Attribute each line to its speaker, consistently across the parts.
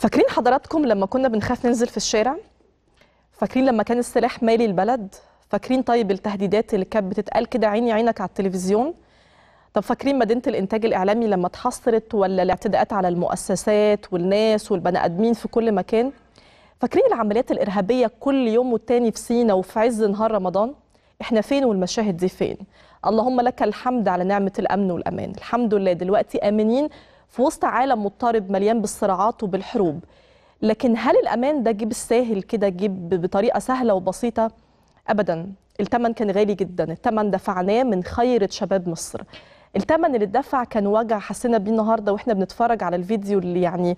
Speaker 1: فاكرين حضراتكم لما كنا بنخاف ننزل في الشارع فاكرين لما كان السلاح مالي البلد فاكرين طيب التهديدات اللي كانت بتتقال كده عيني عينك على التلفزيون طب فاكرين مدينه الانتاج الاعلامي لما اتحصرت ولا الاعتداءات على المؤسسات والناس والبني ادمين في كل مكان فاكرين العمليات الارهابيه كل يوم والتاني في سينا وفي عز نهار رمضان احنا فين والمشاهد دي فين اللهم لك الحمد على نعمه الامن والامان الحمد لله دلوقتي امنين في وسط عالم مضطرب مليان بالصراعات وبالحروب لكن هل الأمان ده جه الساهل كده جه بطريقة سهلة وبسيطة؟ أبدا الثمن كان غالي جدا الثمن دفعناه من خيرة شباب مصر الثمن اللي اتدفع كان وجع حسينا بيه النهارده واحنا بنتفرج على الفيديو اللي يعني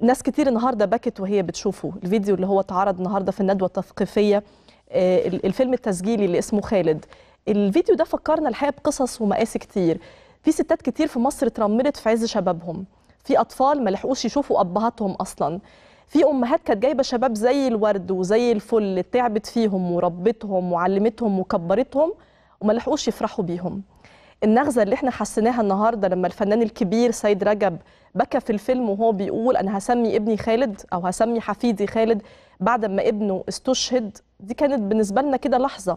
Speaker 1: ناس كتير النهارده بكت وهي بتشوفه الفيديو اللي هو اتعرض النهارده في الندوه التثقيفيه آه، الفيلم التسجيلي اللي اسمه خالد الفيديو ده فكرنا الحقيقه بقصص ومقاسي كتير في ستات كتير في مصر اترملت في عز شبابهم في اطفال ما لحقوش يشوفوا ابهاتهم اصلا في امهات كانت جايبه شباب زي الورد وزي الفل تعبت فيهم وربتهم وعلمتهم وكبرتهم وما لحقوش يفرحوا بيهم النغزه اللي احنا حسيناها النهارده لما الفنان الكبير سيد رجب بكى في الفيلم وهو بيقول انا هسمي ابني خالد او هسمي حفيدي خالد بعد ما ابنه استشهد دي كانت بالنسبه لنا كده لحظه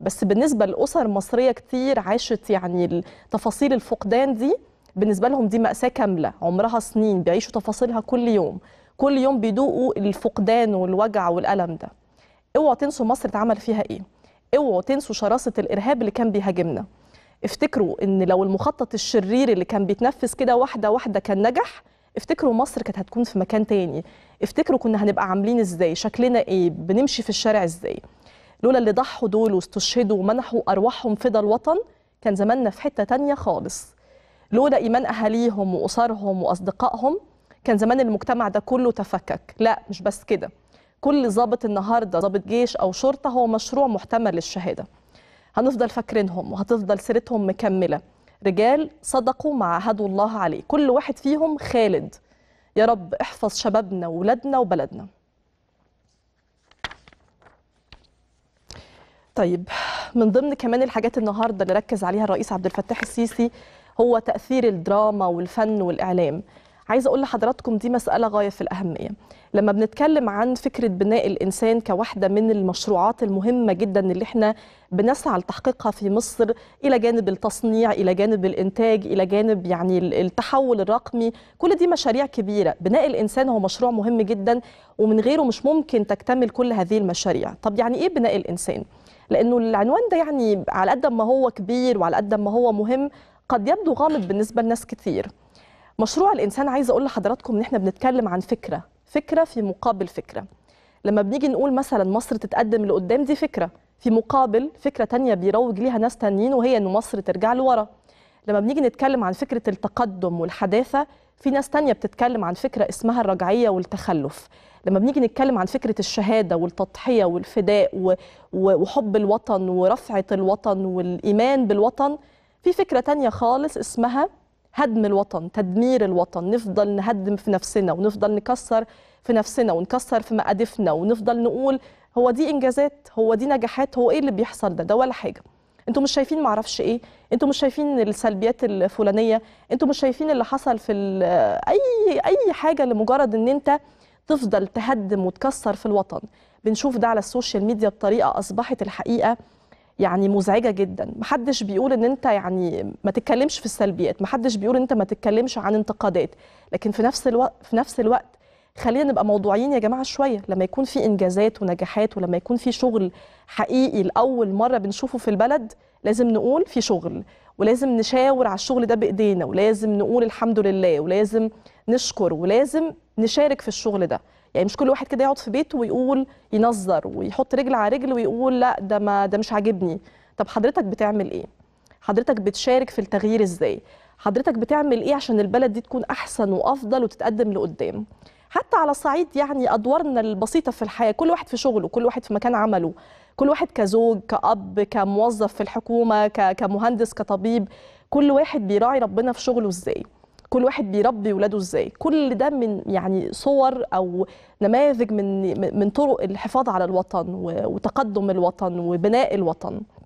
Speaker 1: بس بالنسبه لاسر مصريه كتير عاشت يعني تفاصيل الفقدان دي بالنسبه لهم دي ماساه كامله عمرها سنين بيعيشوا تفاصيلها كل يوم كل يوم بيدوقوا الفقدان والوجع والالم ده اوعوا تنسوا مصر اتعمل فيها ايه اوعوا تنسوا شراسه الارهاب اللي كان بيهاجمنا افتكروا ان لو المخطط الشرير اللي كان بيتنفس كده واحده واحده كان نجح افتكروا مصر كانت هتكون في مكان تاني افتكروا كنا هنبقى عاملين ازاي شكلنا ايه بنمشي في الشارع ازاي لولا اللي ضحوا دول واستشهدوا ومنحوا أرواحهم فدا الوطن كان زماننا في حتة تانية خالص لولا إيمان أهاليهم وأسرهم وأصدقائهم كان زمان المجتمع ده كله تفكك لا مش بس كده كل ضابط النهاردة ضابط جيش أو شرطة هو مشروع محتمل للشهادة هنفضل فاكرينهم وهتفضل سيرتهم مكملة رجال صدقوا مع عهدوا الله عليه كل واحد فيهم خالد يا رب احفظ شبابنا وولادنا وبلدنا طيب من ضمن كمان الحاجات النهارده اللي ركز عليها الرئيس عبد الفتاح السيسي هو تاثير الدراما والفن والاعلام عايزه اقول لحضراتكم دي مساله غايه في الاهميه لما بنتكلم عن فكره بناء الانسان كواحده من المشروعات المهمه جدا اللي احنا بنسعى لتحقيقها في مصر الى جانب التصنيع الى جانب الانتاج الى جانب يعني التحول الرقمي كل دي مشاريع كبيره بناء الانسان هو مشروع مهم جدا ومن غيره مش ممكن تكتمل كل هذه المشاريع طب يعني ايه بناء الانسان لانه العنوان ده يعني على قد ما هو كبير وعلى قد ما هو مهم قد يبدو غامض بالنسبه لناس كثير. مشروع الانسان عايزه اقول لحضراتكم ان احنا بنتكلم عن فكره فكره في مقابل فكره لما بنيجي نقول مثلا مصر تتقدم لقدام دي فكره في مقابل فكره تانية بيروج ليها ناس تانيين وهي ان مصر ترجع لورا لما بنيجي نتكلم عن فكره التقدم والحداثه في ناس تانية بتتكلم عن فكره اسمها الرجعيه والتخلف لما بنيجي نتكلم عن فكرة الشهادة والتضحية والفداء وحب الوطن ورفعة الوطن والإيمان بالوطن في فكرة تانية خالص اسمها هدم الوطن تدمير الوطن نفضل نهدم في نفسنا ونفضل نكسر في نفسنا ونكسر في مقادفنا ونفضل نقول هو دي انجازات هو دي نجاحات هو ايه اللي بيحصل ده ده ولا حاجه انتوا مش شايفين معرفش ايه انتوا مش شايفين السلبيات الفلانيه انتوا مش شايفين اللي حصل في اي اي حاجه لمجرد ان انت تفضل تهدم وتكسر في الوطن بنشوف ده على السوشيال ميديا بطريقه اصبحت الحقيقه يعني مزعجه جدا محدش بيقول ان انت يعني ما تتكلمش في السلبيات محدش بيقول ان انت ما تتكلمش عن انتقادات لكن في نفس الوقت في نفس الوقت خلينا نبقى موضوعيين يا جماعه شويه لما يكون في انجازات ونجاحات ولما يكون في شغل حقيقي لاول مره بنشوفه في البلد لازم نقول في شغل ولازم نشاور على الشغل ده بايدينا ولازم نقول الحمد لله ولازم نشكر ولازم نشارك في الشغل ده يعني مش كل واحد كده يقعد في بيته ويقول ينظر ويحط رجل على رجل ويقول لا ده ما ده مش عاجبني طب حضرتك بتعمل ايه حضرتك بتشارك في التغيير ازاي حضرتك بتعمل ايه عشان البلد دي تكون احسن وافضل وتتقدم لقدام حتى على صعيد يعني ادوارنا البسيطه في الحياه كل واحد في شغله كل واحد في مكان عمله كل واحد كزوج كاب كموظف في الحكومه كمهندس كطبيب كل واحد بيراعي ربنا في شغله ازاي كل واحد بيربي ولاده ازاي كل ده من يعني صور او نماذج من من طرق الحفاظ على الوطن وتقدم الوطن وبناء الوطن